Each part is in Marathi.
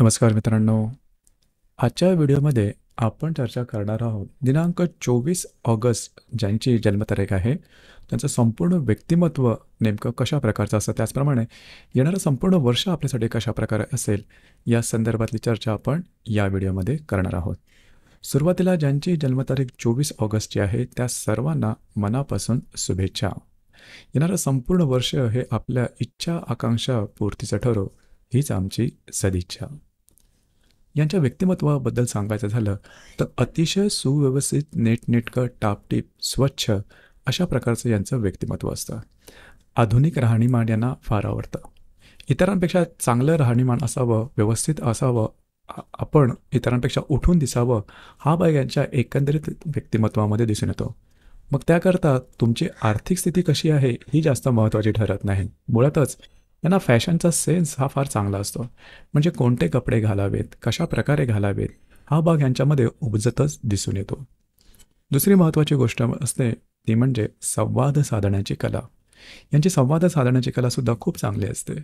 नमस्कार मित्रांनो आजच्या व्हिडिओमध्ये आपण चर्चा करणार आहोत दिनांक चोवीस ऑगस्ट ज्यांची जन्मतारीख आहे त्यांचं संपूर्ण व्यक्तिमत्व नेमकं कशा प्रकारचं असतं त्याचप्रमाणे येणारं संपूर्ण वर्ष आपल्यासाठी कशा प्रकारे असेल या संदर्भातली चर्चा आपण या व्हिडिओमध्ये करणार आहोत सुरुवातीला ज्यांची जन्मतारीख चोवीस ऑगस्टची आहे त्या सर्वांना मनापासून शुभेच्छा येणारं संपूर्ण वर्ष हे आपल्या इच्छा आकांक्षा पूर्तीचं ठरो हीच आमची सदिच्छा यांच्या व्यक्तिमत्वाबद्दल सांगायचं झालं तर अतिशय सुव्यवस्थित नेटनेटकं टापटीप स्वच्छ अशा प्रकारचं यांचं व्यक्तिमत्व असतं आधुनिक राहणीमान यांना फार आवडतं इतरांपेक्षा चांगलं राहणीमान असावं व्यवस्थित असावं आपण इतरांपेक्षा उठून दिसावं हा बाय यांच्या एकंदरीत व्यक्तिमत्वामध्ये दिसून येतो मग त्याकरता तुमची आर्थिक स्थिती कशी आहे ही जास्त महत्त्वाची ठरत नाही मुळातच यांना फॅशनचा सेन्स हा फार चांगला असतो म्हणजे कोणते कपडे घालावेत कशा प्रकारे घालावेत हा भाग यांच्यामध्ये उपजतच दिसून येतो दुसरी महत्त्वाची गोष्ट असते ती म्हणजे संवाद साधण्याची कला यांची संवाद साधण्याची कलासुद्धा खूप चांगली असते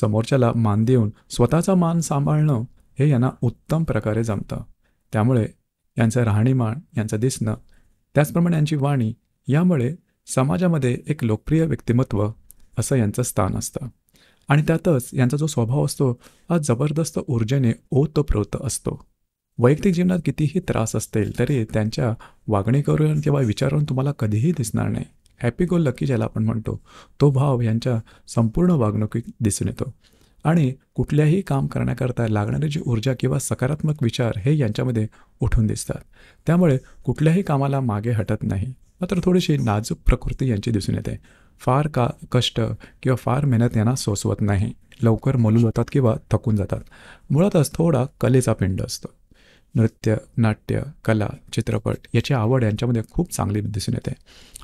समोरच्याला मान देऊन स्वतःचा मान सांभाळणं हे यांना उत्तम प्रकारे जमतं त्यामुळे यांचं राहणीमान यांचं दिसणं त्याचप्रमाणे यांची वाणी यामुळे समाजामध्ये एक लोकप्रिय व्यक्तिमत्व असं यांचं स्थान असतं आणि त्यातच यांचा जो स्वभाव असतो हा जबरदस्त ऊर्जेने ओतप्रोत असतो वैयक्तिक जीवनात कितीही त्रास असतील तरी त्यांच्या वागणीकरून किंवा विचारून तुम्हाला कधीही दिसणार नाही हॅपी गो लकी ज्याला आपण म्हणतो तो भाव यांच्या संपूर्ण वागणुकीत दिसून येतो आणि कुठल्याही काम करण्याकरता लागणारी जी ऊर्जा किंवा सकारात्मक विचार हे यांच्यामध्ये उठून दिसतात त्यामुळे कुठल्याही कामाला मागे हटत नाही मात्र थोडीशी नाजूक प्रकृती यांची दिसून येते फार का कष्ट किंवा फार मेहनत यांना सोसवत नाही लवकर मलूल जातात किंवा थकून जातात मुळातच थोडा कलेचा पिंड असतो नृत्य नाट्य कला चित्रपट याची आवड यांच्यामध्ये खूप चांगली दिसून येते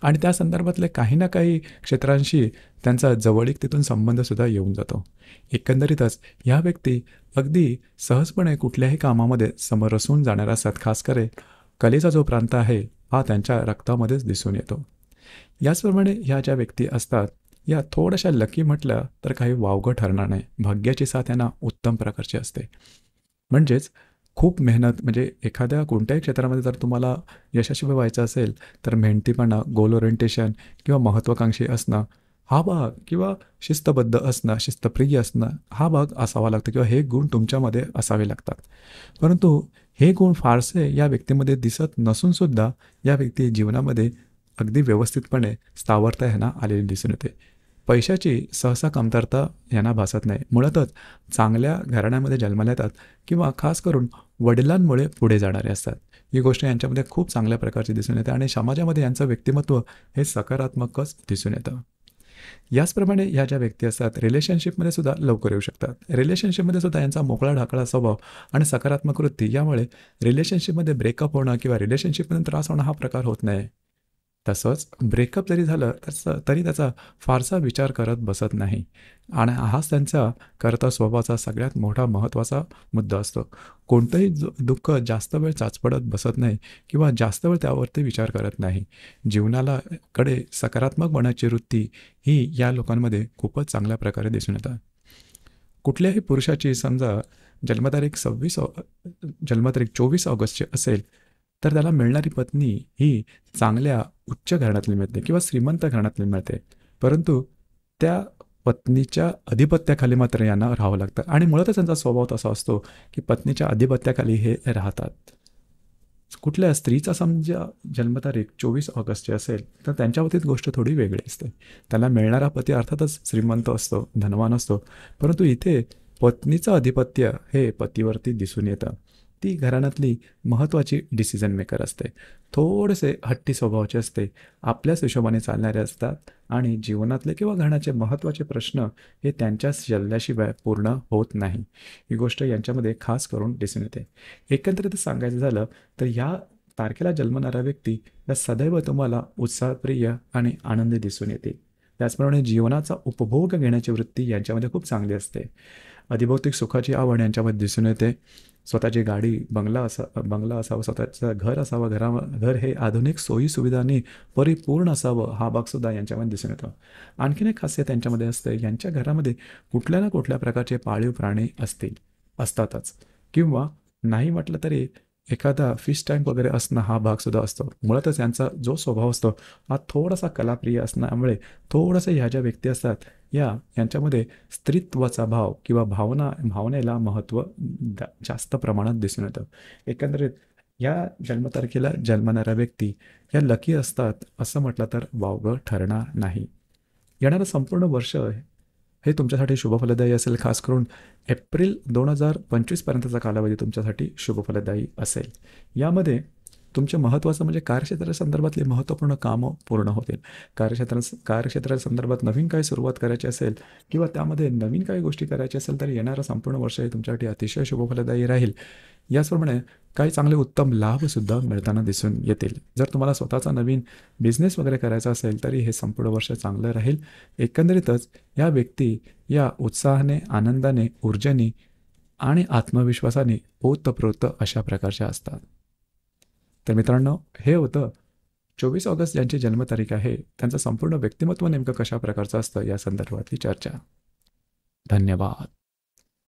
आणि त्या संदर्भातले काही ना काही क्षेत्रांशी त्यांचा जवळीक तिथून संबंधसुद्धा येऊन जातो एकंदरीतच ह्या व्यक्ती अगदी सहजपणे कुठल्याही कामामध्ये समरसून जाणार असतात खास करे कलेचा जो प्रांत आहे हा त्यांच्या रक्तामध्येच दिसून येतो याचप्रमाणे ह्या ज्या व्यक्ती असतात या थोड्याशा लकी म्हटलं तर काही वावगं ठरणार नाही भाग्याची साथ यांना उत्तम प्रकारची असते म्हणजेच खूप मेहनत म्हणजे एखाद्या कोणत्याही क्षेत्रामध्ये जर तुम्हाला यशस्वी व्हायचं असेल तर मेहनतीपणा गोल ओरिएंटेशन किंवा महत्त्वाकांक्षी असणं हा भाग किंवा शिस्तबद्ध असणं शिस्तप्रिय असणं हा भाग असावा लागतो किंवा हे गुण तुमच्यामध्ये असावे लागतात परंतु हे गुण फारसे या व्यक्तीमध्ये दिसत नसूनसुद्धा या व्यक्ती जीवनामध्ये अगदी व्यवस्थितपणे स्थावरता ह्यांना आलेली दिसून येते पैशाची सहसा कमतरता यांना भासत नाही मुळातच चांगल्या घराण्यामध्ये जन्माला येतात किंवा खास करून वडिलांमुळे पुढे जाणारे असतात ही गोष्ट यांच्यामध्ये खूप चांगल्या प्रकारची दिसून येते आणि समाजामध्ये यांचं व्यक्तिमत्व हे सकारात्मकच दिसून येतं याचप्रमाणे ह्या ज्या व्यक्ती असतात रिलेशनशिपमध्ये सुद्धा लवकर येऊ शकतात रिलेशनशिपमध्ये सुद्धा यांचा मोकळा ढाकळा स्वभाव आणि सकारात्मक वृत्ती यामुळे रिलेशनशिपमध्ये ब्रेकअप होणं किंवा रिलेशनशिपमध्ये त्रास होणं हा प्रकार होत नाही तसंच ब्रेकअप जरी झालं तसं तरी त्याचा फारसा विचार करत बसत नाही आणि हाच त्यांचा करता स्वभावाचा सगळ्यात मोठा महत्त्वाचा मुद्दा असतो कोणतंही दुःख जास्त वेळ चाचपडत बसत नाही किंवा जास्त वेळ त्यावरती विचार करत नाही जीवनाला कडे सकारात्मक बनायची वृत्ती ही या लोकांमध्ये खूपच चांगल्या प्रकारे दिसून येतात कुठल्याही पुरुषाची समजा जन्मतारीख सव्वीस जन्मतारीख चोवीस ऑगस्टची असेल तर त्याला मिळणारी पत्नी ही चांगल्या उच्च घराण्यातली मिळते किंवा श्रीमंत घराण्यातली मिळते परंतु त्या पत्नीच्या अधिपत्याखाली मात्र यांना राहावं लागतं आणि मुळातच त्यांचा स्वभाव तसा असतो की पत्नीच्या अधिपत्याखाली हे राहतात कुठल्या स्त्रीचा समजा जन्मतारीख चोवीस ऑगस्टची असेल तर त्यांच्या बाबतीत गोष्ट थोडी वेगळी असते त्याला मिळणारा पती अर्थातच श्रीमंत असतो धनवान असतो परंतु इथे पत्नीचं अधिपत्य हे पतीवरती दिसून येतं ती घराण्यातली महत्त्वाची डिसिजन मेकर असते थोडेसे हट्टी स्वभावाचे असते आपल्याच हिशोबाने चालणारे असतात आणि जीवनातले किंवा घराण्याचे महत्त्वाचे प्रश्न हे त्यांच्या सल्ल्याशिवाय पूर्ण होत नाही ही गोष्ट यांच्यामध्ये खास करून दिसून येते एकंदरीत सांगायचं झालं तर या तारखेला जन्मणारा व्यक्ती या सदैव तुम्हाला उत्साहप्रिय आणि आनंदी दिसून येते त्याचप्रमाणे जीवनाचा उपभोग घेण्याची वृत्ती यांच्यामध्ये खूप चांगली असते अधिभौतिक सुखाची आवड यांच्यामध्ये दिसून येते स्वतःची गाडी बंगला असा बंगला असावा स्वतःचं घर असावं घरा घर हे आधुनिक सोयीसुविधांनी परिपूर्ण असावं हा सुद्धा यांच्यामध्ये दिसून येतो आणखीन एक खासियत त्यांच्यामध्ये असते यांच्या घरामध्ये कुठल्या ना कुठल्या प्रकारचे पाळीव प्राणी असतील असतातच किंवा नाही म्हटलं तरी एखादा फिश टँक वगैरे असणं हा भाग सुद्धा असतो मुळातच यांचा जो स्वभाव असतो हा थोडासा कलाप्रिय असण्यामुळे थोडंसं ह्या ज्या व्यक्ती असतात या यांच्यामध्ये स्त्रीत्वाचा भाव किंवा भावना भावनेला महत्त्व जास्त प्रमाणात दिसून येतं एकंदरीत या जन्मतारखेला जन्मणाऱ्या व्यक्ती या लकी असतात असं म्हटलं तर वावगं ठरणार नाही येणारं संपूर्ण वर्ष हे तुमच्यासाठी शुभफलदायी असेल खास करून एप्रिल दोन हजार पंचवीसपर्यंतचा कालावधी तुमच्यासाठी शुभफलदायी असेल यामध्ये तुमचे महत्त्वाचं म्हणजे कार्यक्षेत्रासंदर्भातली महत्त्वपूर्ण कामं पूर्ण होतील कार्यक्षेत्रा कार्यक्षेत्रासंदर्भात नवीन काही सुरुवात करायची असेल किंवा त्यामध्ये नवीन काही गोष्टी करायची असेल तर येणारं संपूर्ण वर्ष हे तुमच्यासाठी अतिशय शुभफलदायी राहील याचप्रमाणे काही चांगले उत्तम लाभसुद्धा मिळताना दिसून येतील जर तुम्हाला स्वतःचा नवीन बिझनेस वगैरे करायचा असेल तरी हे संपूर्ण वर्ष चांगलं राहील एकंदरीतच या व्यक्ती या उत्साहाने आनंदाने ऊर्जेने आणि आत्मविश्वासाने ओतप्रोत अशा प्रकारच्या असतात तर मित्रांनो हे होतं चोवीस ऑगस्ट ज्यांची जन्मतारीख आहे त्यांचं संपूर्ण व्यक्तिमत्व नेमकं कशा प्रकारचं असतं या संदर्भातली चर्चा धन्यवाद